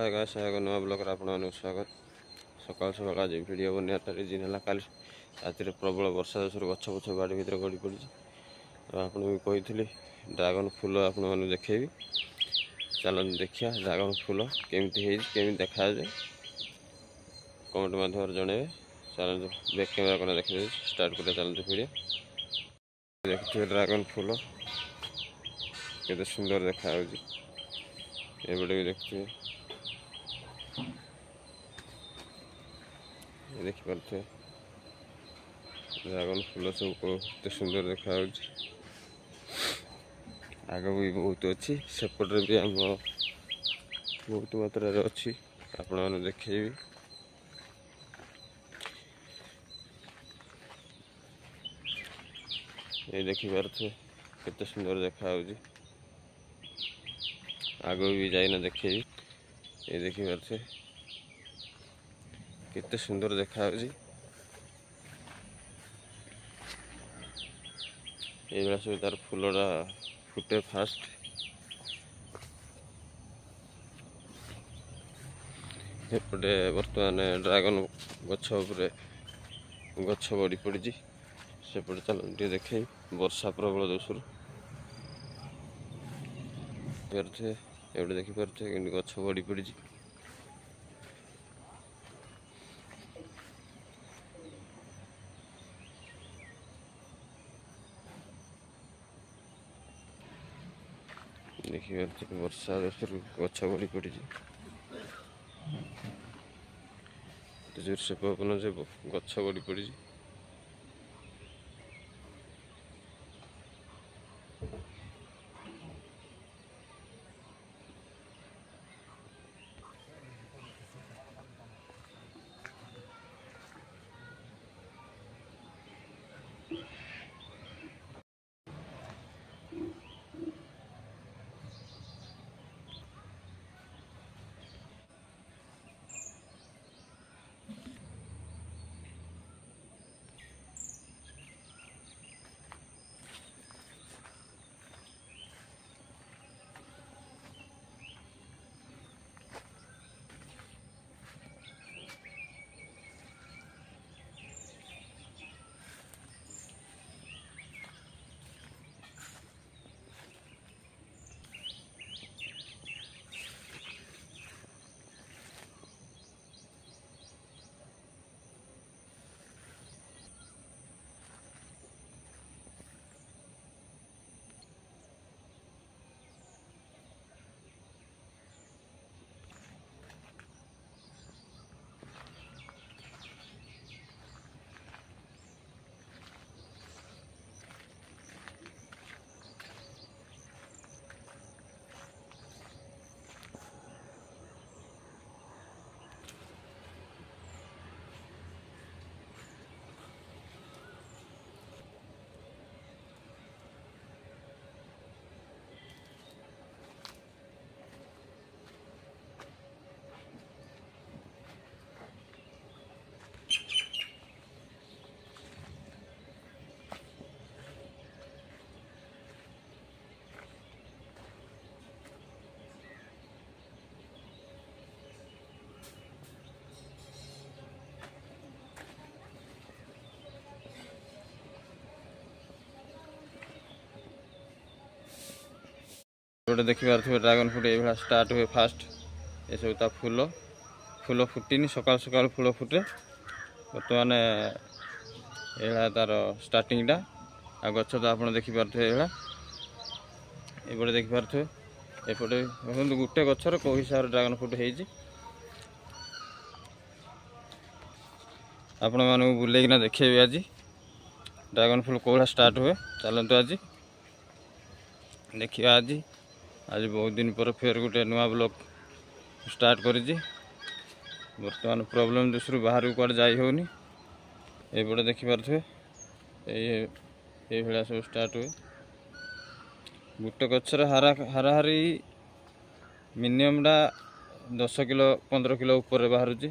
hi guys આગળ નવા blogger આપણાનું સ્વાગત ସକାଳୁ ସକାଳୁ ଆଜି ଭିଡ଼ିଓ ବନେଇବା ତାର ରିଜିନ୍ ହେଲା କାଲି ରାତିରେ ପ୍ରବଳ ବର୍ଷା ଦୋଷରୁ ଗଛ ପଛ ବାଡ଼ି ଭିତରେ ଗଡ଼ି ପଡ଼ିଛି ଆଉ ଆପଣଙ୍କୁ ବି କହିଥିଲି ଡ୍ରାଗନ୍ ଫୁଲ ଆପଣମାନଙ୍କୁ ଦେଖେଇବି ଚାଲନ୍ତୁ ଦେଖିବା ଡ୍ରାଗନ୍ ଫୁଲ କେମିତି ହେଇଛି କେମିତି ଦେଖାଯାଏ କମେଣ୍ଟ ମାଧ୍ୟମରେ ଜଣେଇବେ ଚାଲନ୍ତୁ ବ୍ୟାକ୍ କ୍ୟାମେରା କ'ଣ ଦେଖିଦେଉଛି ଷ୍ଟାର୍ଟ କରିବା ଚାଲନ୍ତୁ ଭିଡ଼ିଓ ଦେଖୁଥିବେ ଡ୍ରାଗନ୍ ଫୁଲ କେତେ ସୁନ୍ଦର ଦେଖାଯାଉଛି ଏପଟେ ବି ଦେଖୁଥିବେ ଦେଖିପାରୁଥିବେ ଡ୍ରାଗନ୍ ଫୁଲ ସବୁ କେତେ ସୁନ୍ଦର ଦେଖାଯାଉଛି ଆଗ ବି ବହୁତ ଅଛି ସେପଟରେ ବି ଆମ ବହୁତ ମାତ୍ରାରେ ଅଛି ଆପଣମାନଙ୍କୁ ଦେଖେଇବି ଏ ଦେଖିପାରୁଥିବେ କେତେ ସୁନ୍ଦର ଦେଖାଯାଉଛି ଆଗକୁ ବି ଯାଇନା ଦେଖେଇବି ये देखिए भर से कितने सुंदर देखा है जी এইগুলা সব তার ফুলটা ফুটে ফার্স্ট এপটে বর্তমানে ড্রাগন গছ উপরে গছ বড়ি পড়িছি সেপটে চালু টিকে দেখে বর্ষা প্রবল দোষর ফেরছে ଏଇଠି ଦେଖିପାରୁଛ କେମିତି ଗଛ ବଢ଼ି ପଡ଼ିଛି ଦେଖିପାରୁଛ ବର୍ଷା ଦୋଷରୁ ଗଛ ବଢ଼ି ପଡ଼ିଛି ଜୋରସେ ପବନ ଯେ ଗଛ ବଢ଼ି ପଡ଼ିଛି ଫଟୋରେ ଦେଖିପାରୁଥିବେ ଡ୍ରାଗନ୍ ଫ୍ରୁଟ୍ ଏଇଭଳିଆ ଷ୍ଟାର୍ଟ ହୁଏ ଫାଷ୍ଟ ଏସବୁ ତା ଫୁଲ ଫୁଲ ଫୁଟିନି ସକାଳୁ ସକାଳୁ ଫୁଲ ଫୁଟେ ବର୍ତ୍ତମାନ ଏଇଭଳିଆ ତା'ର ଷ୍ଟାର୍ଟିଂଟା ଆଉ ଗଛ ତ ଆପଣ ଦେଖିପାରୁଥିବେ ଏଇଭଳିଆ ଏପଟେ ଦେଖିପାରୁଥିବେ ଏପଟେ ଦେଖନ୍ତୁ ଗୋଟେ ଗଛର କେଉଁ ହିସାବରେ ଡ୍ରାଗନ୍ ଫ୍ରୁଟ୍ ହେଇଛି ଆପଣମାନଙ୍କୁ ବୁଲେଇକିନା ଦେଖେଇବି ଆଜି ଡ୍ରାଗନ୍ ଫ୍ରୁଟ୍ କେଉଁଭଳିଆ ଷ୍ଟାର୍ଟ ହୁଏ ଚାଲନ୍ତୁ ଆଜି ଦେଖିବା ଆଜି আজ বহুত দিন পরে ফের গোটে নূয়া ব্লগ স্টার্ট করেছি বর্তমান প্রোবলেম দোষর বাহারু কুয়াড়ে যাই হেউনি এইপটে দেখিপারে এই এইভাবে সব স্টার্ট হুয়ে গোটে গছর হারা হারাহারি মিনিমমটা দশ কিলো পনেরো কিলো উপরে বাহুছি